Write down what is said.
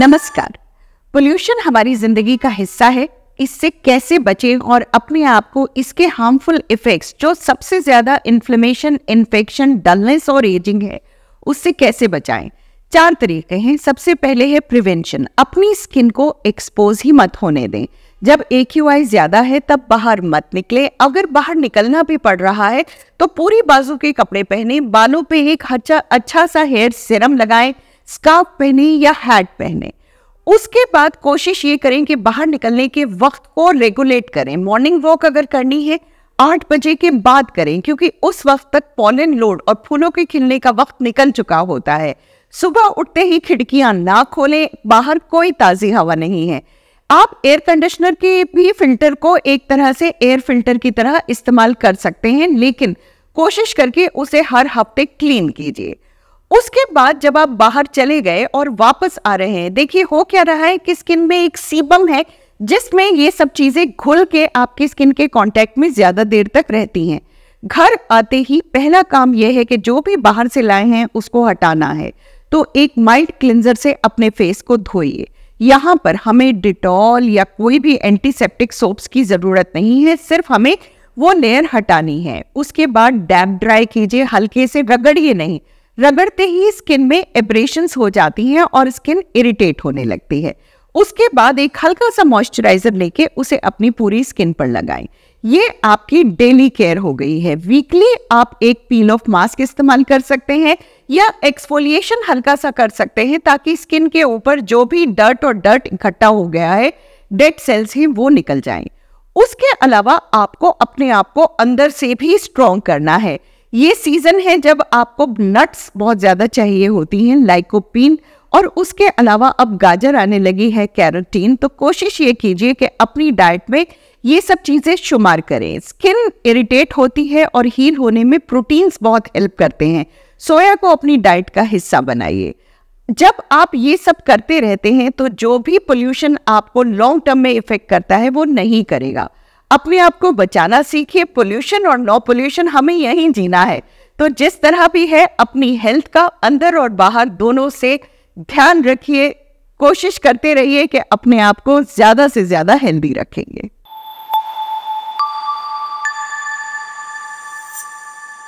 नमस्कार पोल्यूशन हमारी जिंदगी का हिस्सा है इससे कैसे बचें और अपने आप को इसके हार्मफुल इफेक्ट्स जो सबसे ज्यादा इन्फ्लेमेशन इन्फेक्शन डलनेस और एजिंग है उससे कैसे बचाएं चार तरीके हैं सबसे पहले है प्रिवेंशन अपनी स्किन को एक्सपोज ही मत होने दें जब ए क्यू आई ज़्यादा है तब बाहर मत निकले अगर बाहर निकलना भी पड़ रहा है तो पूरी बाजू के कपड़े पहने बालों पे एक अच्छा अच्छा सा हेयर सिरम लगाएं स्कार्फ पहने या हैट पहने उसके बाद कोशिश ये करें कि बाहर निकलने के वक्त को रेगुलेट करें मॉर्निंग वॉक अगर करनी है आठ बजे के बाद करें क्योंकि उस वक्त तक पॉलन लोड और फूलों के खिलने का वक्त निकल चुका होता है सुबह उठते ही खिड़कियां ना खोलें बाहर कोई ताज़ी हवा नहीं है आप एयर कंडीशनर के भी फिल्टर को एक तरह से एयर फिल्टर की तरह इस्तेमाल कर सकते हैं लेकिन कोशिश करके उसे हर हफ्ते क्लीन कीजिए उसके बाद जब आप बाहर चले गए और वापस आ रहे हैं देखिए हो क्या रहा है कि स्किन में एक सीबम है जिसमें ये सब चीज़ें घुल के आपकी स्किन के कांटेक्ट में ज़्यादा देर तक रहती हैं घर आते ही पहला काम यह है कि जो भी बाहर से लाए हैं उसको हटाना है तो एक माइल्ड क्लिनजर से अपने फेस को धोइए यहाँ पर हमें डिटॉल या कोई भी एंटीसेप्टिक सोप्स की ज़रूरत नहीं है सिर्फ हमें वो लेयर हटानी है उसके बाद डैप ड्राई कीजिए हल्के से रगड़िए नहीं रगड़ते ही स्किन में एब्रेशंस हो जाती हैं और स्किन इरिटेट होने लगती है उसके बाद एक हल्का सा मॉइस्चराइजर लेके उसे अपनी पूरी स्किन पर लगाएं ये आपकी डेली केयर हो गई है वीकली आप एक पील ऑफ मास्क इस्तेमाल कर सकते हैं या एक्सफोलिएशन हल्का सा कर सकते हैं ताकि स्किन के ऊपर जो भी डर्ट और डर्ट इकट्ठा हो गया है डेड सेल्स ही वो निकल जाएं उसके अलावा आपको अपने आप को अंदर से भी स्ट्रॉन्ग करना है ये सीजन है जब आपको नट्स बहुत ज़्यादा चाहिए होती हैं लाइकोपिन और उसके अलावा अब गाजर आने लगी है कैरोटीन तो कोशिश ये कीजिए कि अपनी डाइट में ये सब चीज़ें शुमार करें स्किन इरिटेट होती है और हील होने में प्रोटीन्स बहुत हेल्प करते हैं सोया को अपनी डाइट का हिस्सा बनाइए जब आप ये सब करते रहते हैं तो जो भी पोल्यूशन आपको लॉन्ग टर्म में इफेक्ट करता है वो नहीं करेगा अपने आप को बचाना सीखिए पोल्यूशन और नो पोल्यूशन हमें यहीं जीना है तो जिस तरह भी है अपनी हेल्थ का अंदर और बाहर दोनों से ध्यान रखिए कोशिश करते रहिए कि अपने आप को ज़्यादा से ज़्यादा हेल्दी रखेंगे